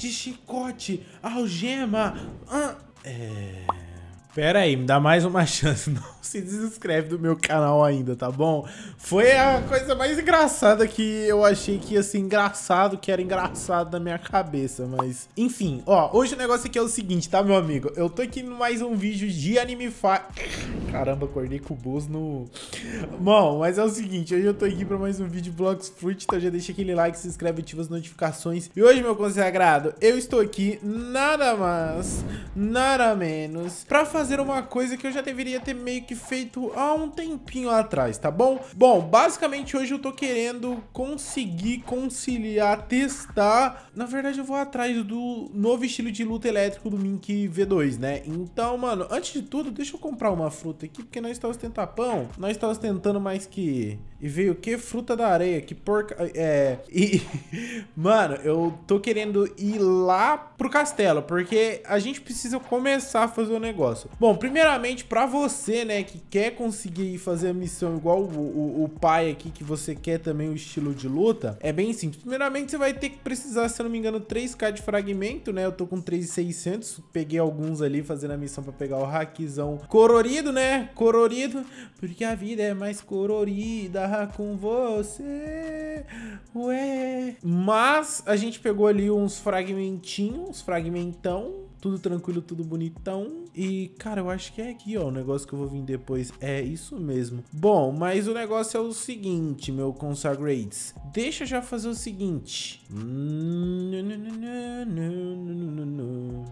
de chicote, algema. Ah, é. Pera aí, me dá mais uma chance. Não se desinscreve do meu canal ainda, tá bom? Foi a coisa mais engraçada que eu achei que ia ser engraçado, que era engraçado na minha cabeça, mas... Enfim, ó, hoje o negócio aqui é o seguinte, tá, meu amigo? Eu tô aqui em mais um vídeo de Anime Fa... Caramba, acordei com o bus no... Bom, mas é o seguinte, hoje eu tô aqui pra mais um vídeo Vlogs Fruit, então já deixa aquele like, se inscreve, ativa as notificações. E hoje, meu consagrado, eu estou aqui nada mais, nada menos, pra fazer fazer uma coisa que eu já deveria ter meio que feito há um tempinho atrás, tá bom? Bom, basicamente hoje eu tô querendo conseguir conciliar, testar. Na verdade, eu vou atrás do novo estilo de luta elétrico do Mink V2, né? Então, mano, antes de tudo, deixa eu comprar uma fruta aqui, porque nós estamos tentando pão, nós estamos tentando mais que... E veio o que? Fruta da areia, que porca... É... E... mano, eu tô querendo ir lá pro castelo, porque a gente precisa começar a fazer o um negócio. Bom, primeiramente, para você, né, que quer conseguir fazer a missão igual o, o, o, pai aqui, que você quer também o estilo de luta, é bem simples. Primeiramente, você vai ter que precisar, se eu não me engano, 3k de fragmento, né? Eu tô com 3,600, peguei alguns ali fazendo a missão para pegar o hackzão colorido, né? Colorido, porque a vida é mais colorida com você, ué. Mas a gente pegou ali uns fragmentinhos, uns fragmentão, tudo tranquilo, tudo bonitão. E, cara, eu acho que é aqui, ó, o negócio que eu vou vir depois. É isso mesmo. Bom, mas o negócio é o seguinte, meu consagrates. Deixa eu já fazer o seguinte.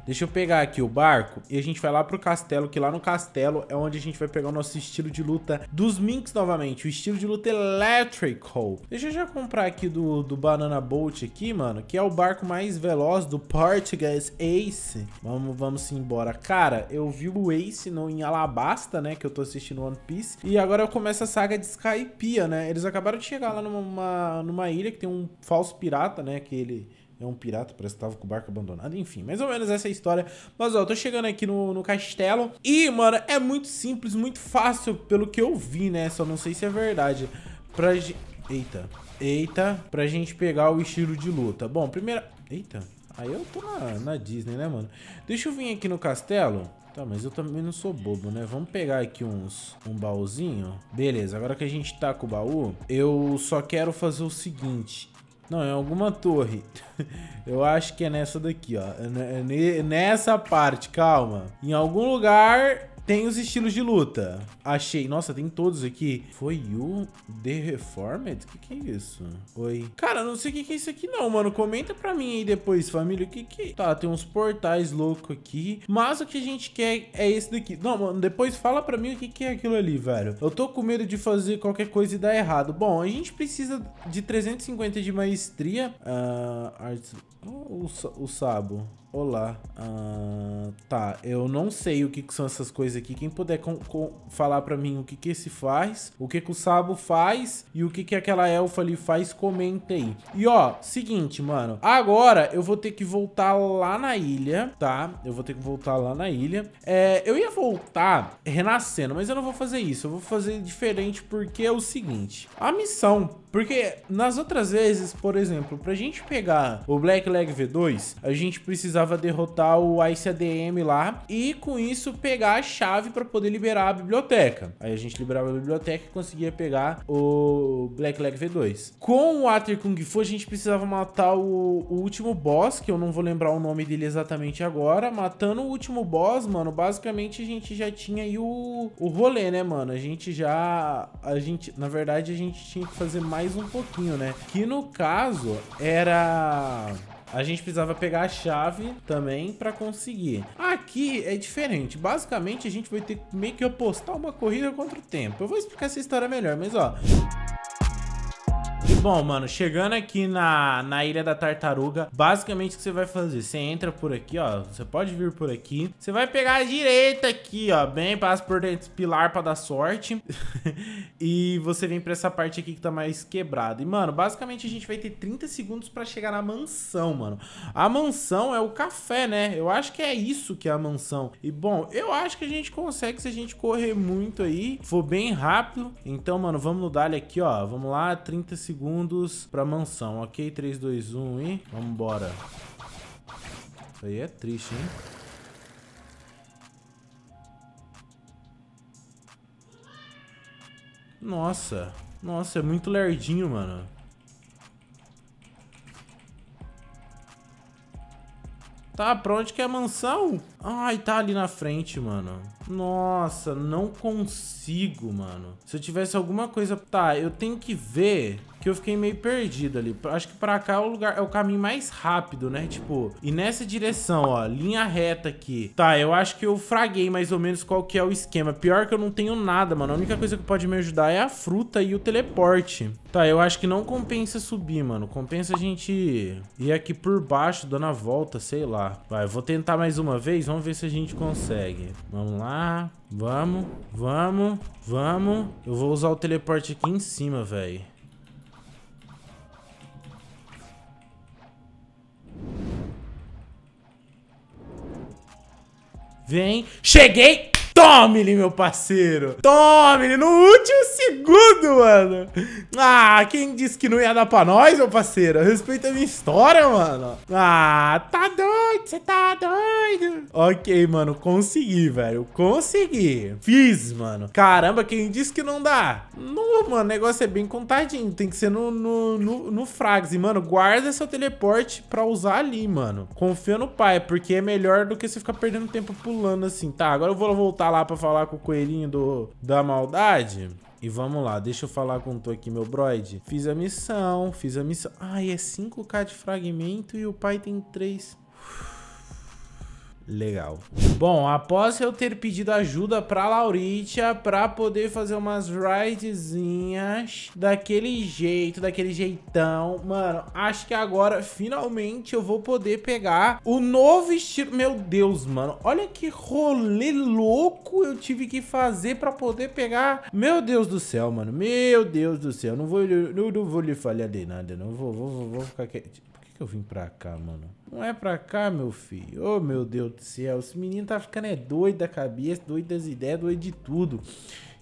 Deixa eu pegar aqui o barco e a gente vai lá pro castelo, que lá no castelo é onde a gente vai pegar o nosso estilo de luta dos Minks novamente, o estilo de luta electrical. Deixa eu já comprar aqui do, do Banana Bolt aqui, mano, que é o barco mais veloz do Portuguese Ace. Vamos, vamos embora. Cara, eu vi o Ace no, em Alabasta, né? Que eu tô assistindo One Piece. E agora eu começo a saga de Skypiea, né? Eles acabaram de chegar lá numa, numa ilha que tem um falso pirata, né? Que ele é um pirata, parece que tava com o barco abandonado. Enfim, mais ou menos essa é a história. Mas, ó, eu tô chegando aqui no, no castelo. E, mano, é muito simples, muito fácil, pelo que eu vi, né? Só não sei se é verdade. Pra gente... Eita. Eita. Pra gente pegar o estilo de luta. Bom, primeira... Eita. Aí eu tô na, na Disney, né, mano? Deixa eu vir aqui no castelo. Tá, mas eu também não sou bobo, né? Vamos pegar aqui uns, um baúzinho. Beleza, agora que a gente tá com o baú, eu só quero fazer o seguinte. Não, é alguma torre. eu acho que é nessa daqui, ó. É é nessa parte, calma. Em algum lugar tem os estilos de luta. Achei. Nossa, tem todos aqui. Foi o The Reformed? O que, que é isso? Oi. Cara, não sei o que, que é isso aqui não, mano. Comenta pra mim aí depois, família. O que que... É? Tá, tem uns portais loucos aqui. Mas o que a gente quer é esse daqui. Não, mano, depois fala pra mim o que que é aquilo ali, velho. Eu tô com medo de fazer qualquer coisa e dar errado. Bom, a gente precisa de 350 de maestria. Ah, uh, Oh, o, o sabo. Olá. Uh, tá, eu não sei o que, que são essas coisas aqui. Quem puder com, com, falar para mim o que que esse faz, o que que o Sabo faz e o que que aquela elfa ali faz, comenta aí. E ó, seguinte, mano. Agora eu vou ter que voltar lá na ilha, tá? Eu vou ter que voltar lá na ilha. É, eu ia voltar renascendo, mas eu não vou fazer isso. Eu vou fazer diferente porque é o seguinte. A missão porque nas outras vezes, por exemplo, pra gente pegar o Black Leg V2, a gente precisava derrotar o Ice ADM lá e com isso pegar a chave para poder liberar a biblioteca. Aí a gente liberava a biblioteca e conseguia pegar o Black Leg V2. Com o Ater Kung Fu, a gente precisava matar o, o último boss, que eu não vou lembrar o nome dele exatamente agora. Matando o último boss, mano, basicamente a gente já tinha aí o, o rolê, né, mano? A gente já. A gente. Na verdade, a gente tinha que fazer mais mais um pouquinho, né? Que no caso era... A gente precisava pegar a chave também para conseguir. Aqui é diferente. Basicamente, a gente vai ter meio que apostar uma corrida contra o tempo. Eu vou explicar essa história melhor, mas ó... Bom, mano, chegando aqui na, na Ilha da Tartaruga, basicamente o que você vai fazer? Você entra por aqui, ó. Você pode vir por aqui. Você vai pegar a direita aqui, ó. Bem, passa por dentro do pilar pra dar sorte. e você vem pra essa parte aqui que tá mais quebrada. E, mano, basicamente a gente vai ter 30 segundos pra chegar na mansão, mano. A mansão é o café, né? Eu acho que é isso que é a mansão. E, bom, eu acho que a gente consegue se a gente correr muito aí. For bem rápido. Então, mano, vamos no Dali aqui, ó. Vamos lá, 30 segundos segundos pra mansão, ok? 3, 2, 1 e vambora. Isso aí é triste, hein? Nossa, nossa, é muito lerdinho, mano. Tá, pra onde que é a mansão? Ai, tá ali na frente, mano. Nossa, não consigo, mano. Se eu tivesse alguma coisa... Tá, eu tenho que ver eu fiquei meio perdido ali. Acho que pra cá é o, lugar, é o caminho mais rápido, né? Tipo, e nessa direção, ó, linha reta aqui. Tá, eu acho que eu fraguei mais ou menos qual que é o esquema. Pior que eu não tenho nada, mano. A única coisa que pode me ajudar é a fruta e o teleporte. Tá, eu acho que não compensa subir, mano. Compensa a gente ir aqui por baixo, dando a volta, sei lá. Vai, eu vou tentar mais uma vez. Vamos ver se a gente consegue. Vamos lá. Vamos, vamos, vamos. Eu vou usar o teleporte aqui em cima, velho. Vem. Cheguei! Tome-lhe, meu parceiro! Tome-lhe! No último segundo, mano! Ah, quem disse que não ia dar pra nós, meu parceiro? Respeita a minha história, mano! Ah, tá doido! Você tá doido! Ok, mano, consegui, velho. Consegui. Fiz, mano. Caramba, quem disse que não dá? Não, mano, o negócio é bem contadinho. Tem que ser no, no, no, no Frags. E, mano, guarda seu teleporte pra usar ali, mano. Confia no pai, porque é melhor do que você ficar perdendo tempo pulando assim. Tá, agora eu vou voltar voltar lá pra falar com o coelhinho do, da maldade? E vamos lá, deixa eu falar com tu aqui, meu broide Fiz a missão, fiz a missão. Ai, é 5k de fragmento e o pai tem 3. Uf legal. Bom, após eu ter pedido ajuda pra Lauritia pra poder fazer umas ridezinhas daquele jeito, daquele jeitão, mano, acho que agora finalmente eu vou poder pegar o novo estilo. Meu Deus, mano, olha que rolê louco eu tive que fazer pra poder pegar. Meu Deus do céu, mano, meu Deus do céu, não vou, não, não vou lhe falhar de nada, não vou, vou, vou, vou ficar quieto que eu vim pra cá, mano? Não é pra cá, meu filho. Ô, oh, meu Deus do céu. Esse menino tá ficando é doido da cabeça, doido das ideias, doido de tudo.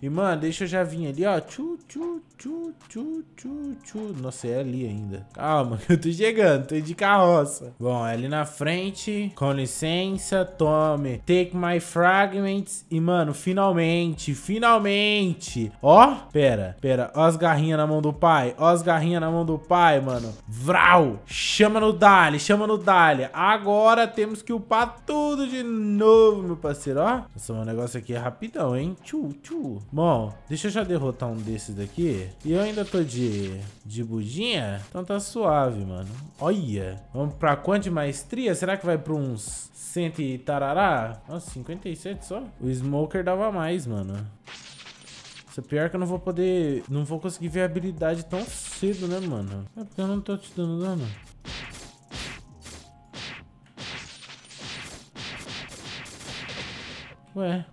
E, mano, deixa eu já vir ali, ó. Tchu, tchu, Tchu, tchu, tchu, tchu. Nossa, é ali ainda. Calma, eu tô chegando, tô de carroça. Bom, é ali na frente. Com licença, tome. Take my fragments. E, mano, finalmente, finalmente. Ó, pera, pera. Ó as garrinhas na mão do pai. Ó as garrinhas na mão do pai, mano. Vral! Chama no Dali, chama no Dali. Agora temos que upar tudo de novo, meu parceiro. Ó, nossa, o negócio aqui é rapidão, hein? Tchu, tchu. Bom, deixa eu já derrotar um desses daqui e eu ainda tô de, de budinha, então tá suave, mano. Olha. Vamos pra quanto de maestria? Será que vai pra uns 100 e tarará? Nossa, 57 só? O Smoker dava mais, mano. Isso é pior que eu não vou poder... Não vou conseguir ver a habilidade tão cedo, né, mano? É porque eu não tô te dando dano. Ué,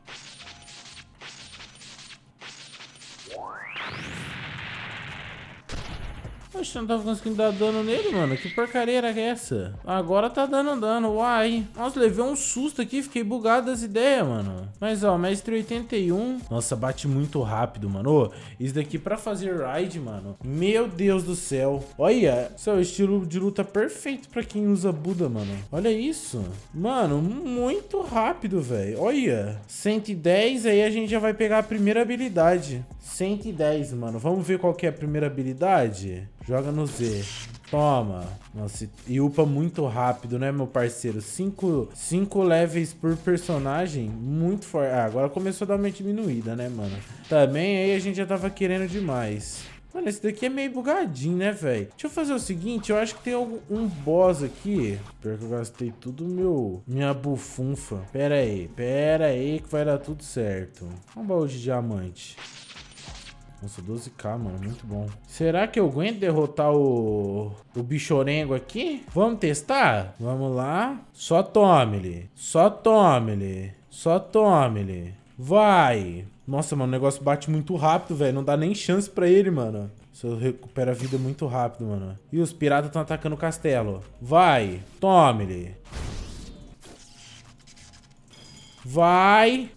Oxe, não tava conseguindo dar dano nele, mano. Que porcaria era essa? Agora tá dando dano, uai. Nossa, levei um susto aqui. Fiquei bugado das ideias, mano. Mas, ó, mestre 81. Nossa, bate muito rápido, mano. Ô, isso daqui pra fazer ride, mano. Meu Deus do céu. Olha, seu é estilo de luta perfeito pra quem usa Buda, mano. Olha isso. Mano, muito rápido, velho. Olha. 110, aí a gente já vai pegar a primeira habilidade. 110, mano. Vamos ver qual que é a primeira habilidade? Joga no Z. Toma. Nossa, e upa muito rápido, né, meu parceiro? Cinco, cinco levels por personagem, muito forte. Ah, agora começou a dar uma diminuída, né, mano? Também aí a gente já tava querendo demais. Mano, esse daqui é meio bugadinho, né, velho? Deixa eu fazer o seguinte, eu acho que tem algum, um boss aqui. Pior que eu gastei tudo meu... Minha bufunfa. Pera aí, pera aí que vai dar tudo certo. Um baú de diamante. Nossa, 12k, mano. Muito bom. Será que eu aguento derrotar o, o bichorengo aqui? Vamos testar? Vamos lá. Só tome ele. Só tome ele. Só tome ele. Vai. Nossa, mano, o negócio bate muito rápido, velho. Não dá nem chance pra ele, mano. Você recupera a vida muito rápido, mano. E os piratas estão atacando o castelo. Vai. Tome-lhe. Vai.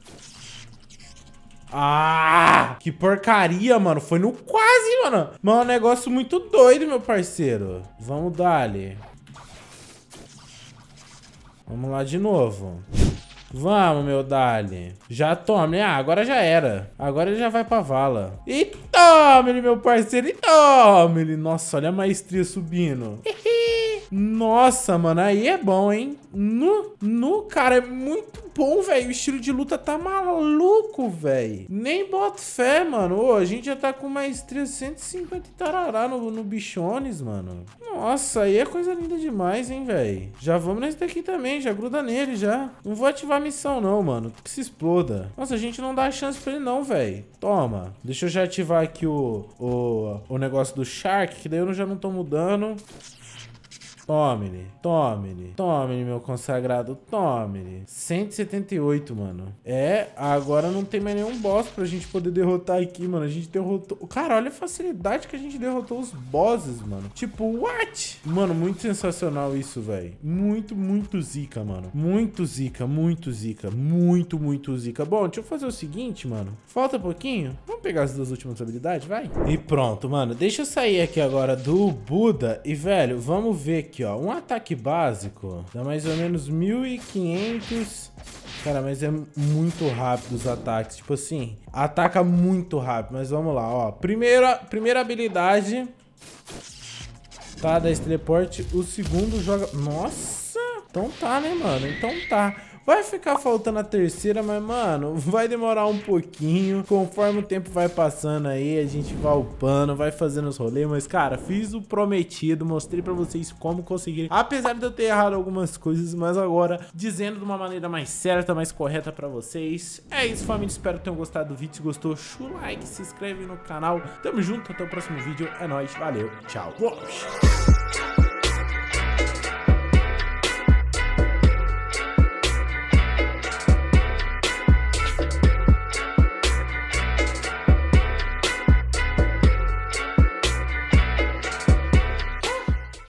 Ah! Que porcaria, mano. Foi no quase, mano. Mano, é um negócio muito doido, meu parceiro. Vamos dali. Vamos lá de novo. Vamos, meu Dali. Já tome. Ah, agora já era. Agora ele já vai pra vala. E tome, meu parceiro. E tome. Nossa, olha a maestria subindo. Nossa, mano, aí é bom, hein? No, no cara, é muito bom, velho. O estilo de luta tá maluco, velho. Nem bota fé, mano. Ô, a gente já tá com maestria 150 tarará no, no bichones, mano. Nossa, aí é coisa linda demais, hein, velho. Já vamos nesse daqui também, já gruda nele, já. Não vou ativar a missão, não, mano. Que se exploda. Nossa, a gente não dá chance pra ele, não, velho. Toma. Deixa eu já ativar aqui o, o, o negócio do Shark, que daí eu já não tô mudando. Tome-lhe, tome-lhe, tome-lhe, meu consagrado, tome-lhe. 178, mano. É, agora não tem mais nenhum boss pra gente poder derrotar aqui, mano. A gente derrotou... Cara, olha a facilidade que a gente derrotou os bosses, mano. Tipo, what? Mano, muito sensacional isso, velho. Muito, muito zica, mano. Muito zica, muito zica. Muito, muito zica. Bom, deixa eu fazer o seguinte, mano. Falta um pouquinho. Vamos pegar as duas últimas habilidades, vai? E pronto, mano. Deixa eu sair aqui agora do Buda. E, velho, vamos ver aqui aqui, ó. Um ataque básico dá mais ou menos 1.500... Cara, mas é muito rápido os ataques. Tipo assim, ataca muito rápido. Mas vamos lá, ó. Primeira, primeira habilidade... Tá, da teleporte. O segundo joga... Nossa! Então tá, né, mano? Então tá. Vai ficar faltando a terceira, mas, mano, vai demorar um pouquinho. Conforme o tempo vai passando aí, a gente vai upando, vai fazendo os rolês. Mas, cara, fiz o prometido, mostrei pra vocês como conseguir. Apesar de eu ter errado algumas coisas, mas agora, dizendo de uma maneira mais certa, mais correta pra vocês. É isso, família. Espero que tenham gostado do vídeo. Se gostou, chula o like, se inscreve no canal. Tamo junto, até o próximo vídeo. É nóis, valeu, tchau.